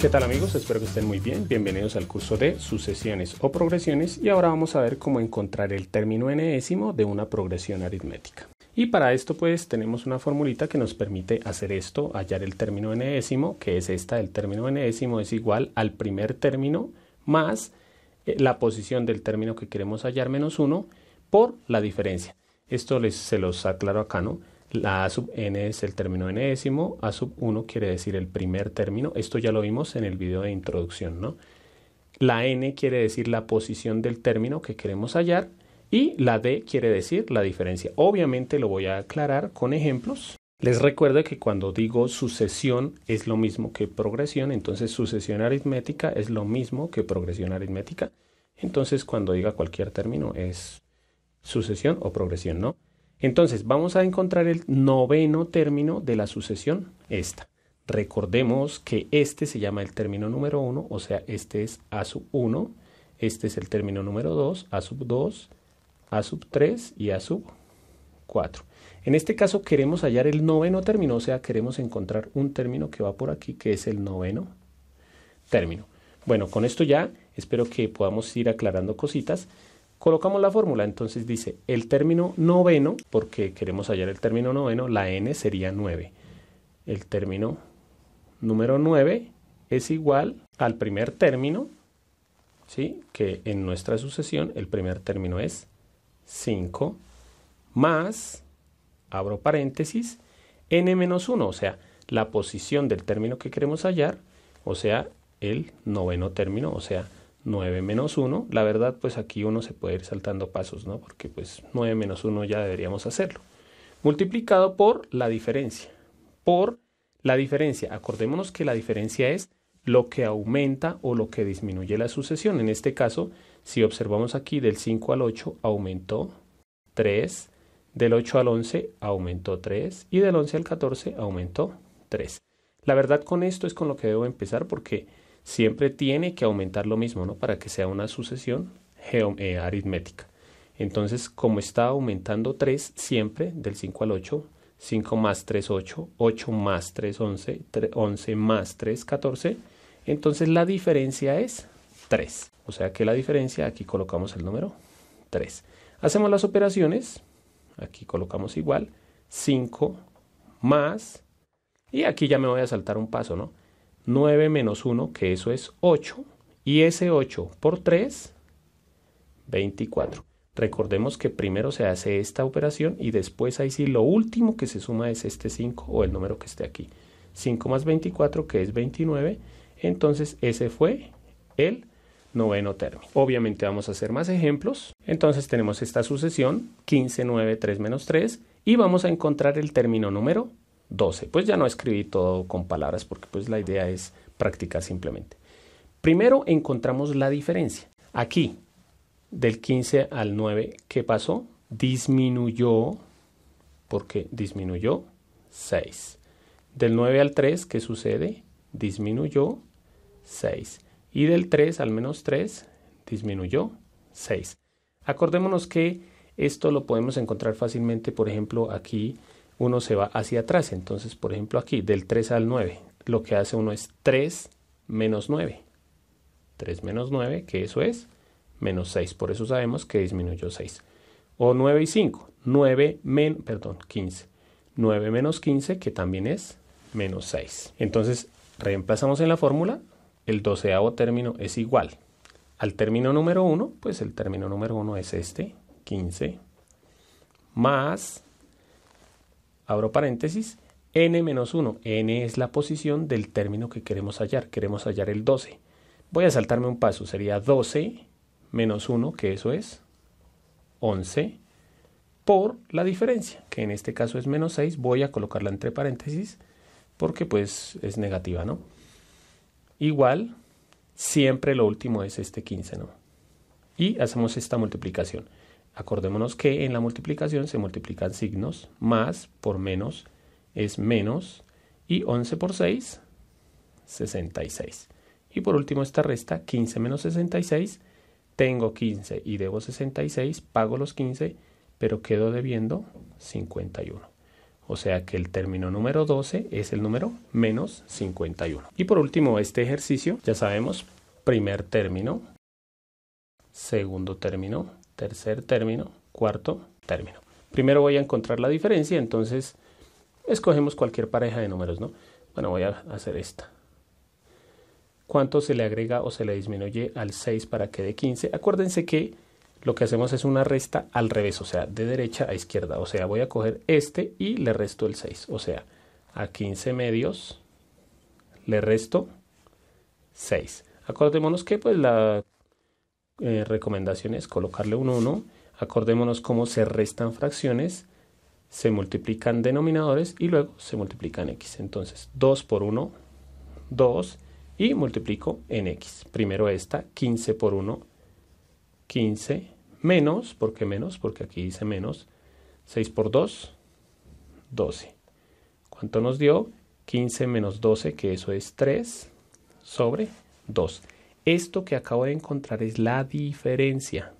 ¿Qué tal amigos? Espero que estén muy bien. Bienvenidos al curso de sucesiones o progresiones y ahora vamos a ver cómo encontrar el término enésimo de una progresión aritmética. Y para esto pues tenemos una formulita que nos permite hacer esto, hallar el término enésimo, que es esta, el término enésimo es igual al primer término más eh, la posición del término que queremos hallar menos 1 por la diferencia. Esto se los aclaro acá, ¿no? La A sub n es el término décimo, A sub 1 quiere decir el primer término, esto ya lo vimos en el video de introducción, ¿no? La n quiere decir la posición del término que queremos hallar y la d quiere decir la diferencia. Obviamente lo voy a aclarar con ejemplos. Les recuerdo que cuando digo sucesión es lo mismo que progresión, entonces sucesión aritmética es lo mismo que progresión aritmética. Entonces cuando diga cualquier término es sucesión o progresión, ¿no? Entonces, vamos a encontrar el noveno término de la sucesión, esta. Recordemos que este se llama el término número 1, o sea, este es A sub 1, este es el término número 2, A sub 2, A sub 3 y A sub 4. En este caso queremos hallar el noveno término, o sea, queremos encontrar un término que va por aquí, que es el noveno término. Bueno, con esto ya espero que podamos ir aclarando cositas colocamos la fórmula. Entonces dice el término noveno, porque queremos hallar el término noveno, la n sería 9. El término número 9 es igual al primer término, ¿sí? que en nuestra sucesión el primer término es 5 más, abro paréntesis, n menos 1, o sea, la posición del término que queremos hallar, o sea, el noveno término, o sea, 9 menos 1. La verdad, pues aquí uno se puede ir saltando pasos, ¿no? Porque pues 9 menos 1 ya deberíamos hacerlo. Multiplicado por la diferencia. Por la diferencia. Acordémonos que la diferencia es lo que aumenta o lo que disminuye la sucesión. En este caso, si observamos aquí del 5 al 8 aumentó 3, del 8 al 11 aumentó 3 y del 11 al 14 aumentó 3. La verdad con esto es con lo que debo empezar porque siempre tiene que aumentar lo mismo, ¿no? Para que sea una sucesión eh, aritmética. Entonces, como está aumentando 3 siempre, del 5 al 8, 5 más 3, 8, 8 más 3, 11, 11 más 3, 14, entonces la diferencia es 3. O sea que la diferencia, aquí colocamos el número 3. Hacemos las operaciones, aquí colocamos igual, 5 más, y aquí ya me voy a saltar un paso, ¿no? 9 menos 1, que eso es 8, y ese 8 por 3, 24. Recordemos que primero se hace esta operación y después ahí sí lo último que se suma es este 5 o el número que esté aquí. 5 más 24 que es 29, entonces ese fue el noveno término. Obviamente vamos a hacer más ejemplos, entonces tenemos esta sucesión 15, 9, 3 menos 3 y vamos a encontrar el término número 12. Pues ya no escribí todo con palabras porque pues la idea es practicar simplemente. Primero encontramos la diferencia. Aquí, del 15 al 9, ¿qué pasó? Disminuyó, porque disminuyó 6. Del 9 al 3, ¿qué sucede? Disminuyó 6. Y del 3 al menos 3, disminuyó 6. Acordémonos que esto lo podemos encontrar fácilmente, por ejemplo, aquí uno se va hacia atrás. Entonces, por ejemplo, aquí del 3 al 9, lo que hace uno es 3 menos 9. 3 menos 9, que eso es menos 6. Por eso sabemos que disminuyó 6. O 9 y 5. 9 menos, perdón, 15. 9 menos 15, que también es menos 6. Entonces, reemplazamos en la fórmula, el doceavo término es igual. Al término número 1, pues el término número 1 es este, 15, más abro paréntesis, n-1, menos n es la posición del término que queremos hallar, queremos hallar el 12. Voy a saltarme un paso, sería 12 menos 1, que eso es 11, por la diferencia, que en este caso es menos 6, voy a colocarla entre paréntesis, porque pues es negativa, ¿no? Igual, siempre lo último es este 15, ¿no? Y hacemos esta multiplicación. Acordémonos que en la multiplicación se multiplican signos, más por menos es menos y 11 por 6, 66. Y por último esta resta, 15 menos 66, tengo 15 y debo 66, pago los 15, pero quedo debiendo 51. O sea que el término número 12 es el número menos 51. Y por último, este ejercicio, ya sabemos, primer término, segundo término, tercer término, cuarto término. Primero voy a encontrar la diferencia, entonces escogemos cualquier pareja de números, ¿no? Bueno, voy a hacer esta. ¿Cuánto se le agrega o se le disminuye al 6 para que de 15? Acuérdense que lo que hacemos es una resta al revés, o sea, de derecha a izquierda. O sea, voy a coger este y le resto el 6. O sea, a 15 medios le resto 6. Acordémonos que pues la eh, recomendaciones, colocarle un 1, acordémonos cómo se restan fracciones, se multiplican denominadores y luego se multiplican x. Entonces 2 por 1, 2 y multiplico en x. Primero esta, 15 por 1, 15 menos, ¿por qué menos? Porque aquí dice menos, 6 por 2, 12. ¿Cuánto nos dio? 15 menos 12, que eso es 3 sobre 2. Esto que acabo de encontrar es la diferencia.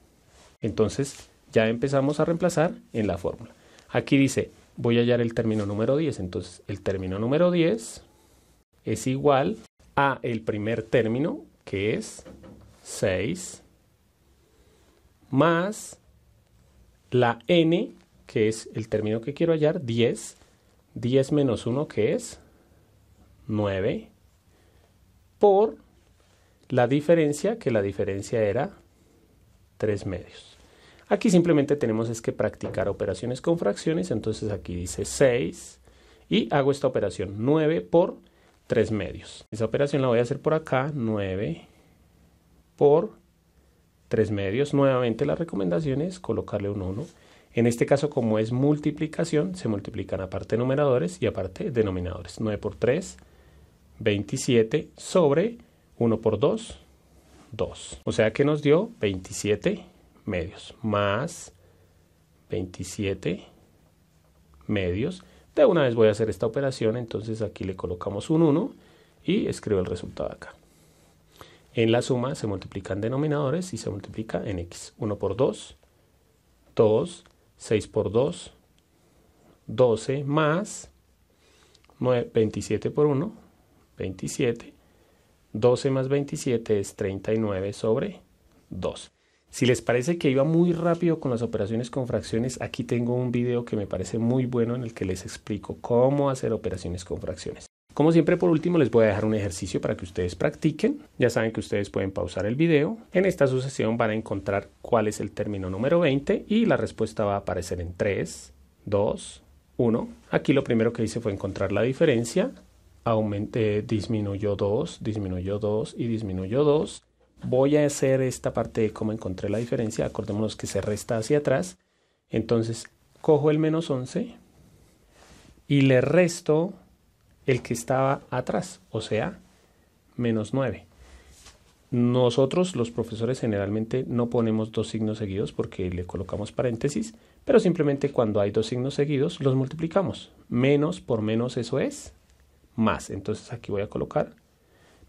Entonces ya empezamos a reemplazar en la fórmula. Aquí dice, voy a hallar el término número 10. Entonces el término número 10 es igual a el primer término, que es 6, más la n, que es el término que quiero hallar, 10, 10 menos 1, que es 9, por la diferencia, que la diferencia era 3 medios. Aquí simplemente tenemos es que practicar operaciones con fracciones, entonces aquí dice 6 y hago esta operación 9 por 3 medios. Esa operación la voy a hacer por acá, 9 por 3 medios. Nuevamente la recomendación es colocarle un 1. En este caso, como es multiplicación, se multiplican aparte numeradores y aparte denominadores. 9 por 3, 27 sobre 1 por 2, 2. O sea que nos dio 27 medios más 27 medios. De una vez voy a hacer esta operación, entonces aquí le colocamos un 1 y escribo el resultado acá. En la suma se multiplican denominadores y se multiplica en x. 1 por 2, 2, 6 por 2, 12 más 27 por 1, 27 12 más 27 es 39 sobre 2. Si les parece que iba muy rápido con las operaciones con fracciones, aquí tengo un video que me parece muy bueno en el que les explico cómo hacer operaciones con fracciones. Como siempre, por último, les voy a dejar un ejercicio para que ustedes practiquen. Ya saben que ustedes pueden pausar el video. En esta sucesión van a encontrar cuál es el término número 20 y la respuesta va a aparecer en 3, 2, 1. Aquí lo primero que hice fue encontrar la diferencia aumenté, disminuyó 2, disminuyó 2 y disminuyó 2. Voy a hacer esta parte de cómo encontré la diferencia. Acordémonos que se resta hacia atrás. Entonces cojo el menos 11 y le resto el que estaba atrás, o sea, menos 9. Nosotros, los profesores, generalmente no ponemos dos signos seguidos porque le colocamos paréntesis, pero simplemente cuando hay dos signos seguidos los multiplicamos. Menos por menos eso es más. Entonces aquí voy a colocar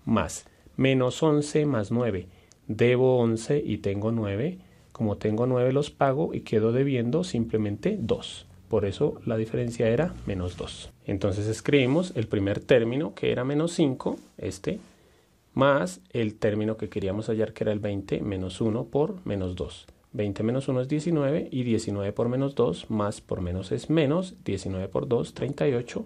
más. Menos 11 más 9. Debo 11 y tengo 9. Como tengo 9 los pago y quedo debiendo simplemente 2. Por eso la diferencia era menos 2. Entonces escribimos el primer término que era menos 5, este, más el término que queríamos hallar que era el 20 menos 1 por menos 2. 20 menos 1 es 19 y 19 por menos 2 más por menos es menos, 19 por 2, 38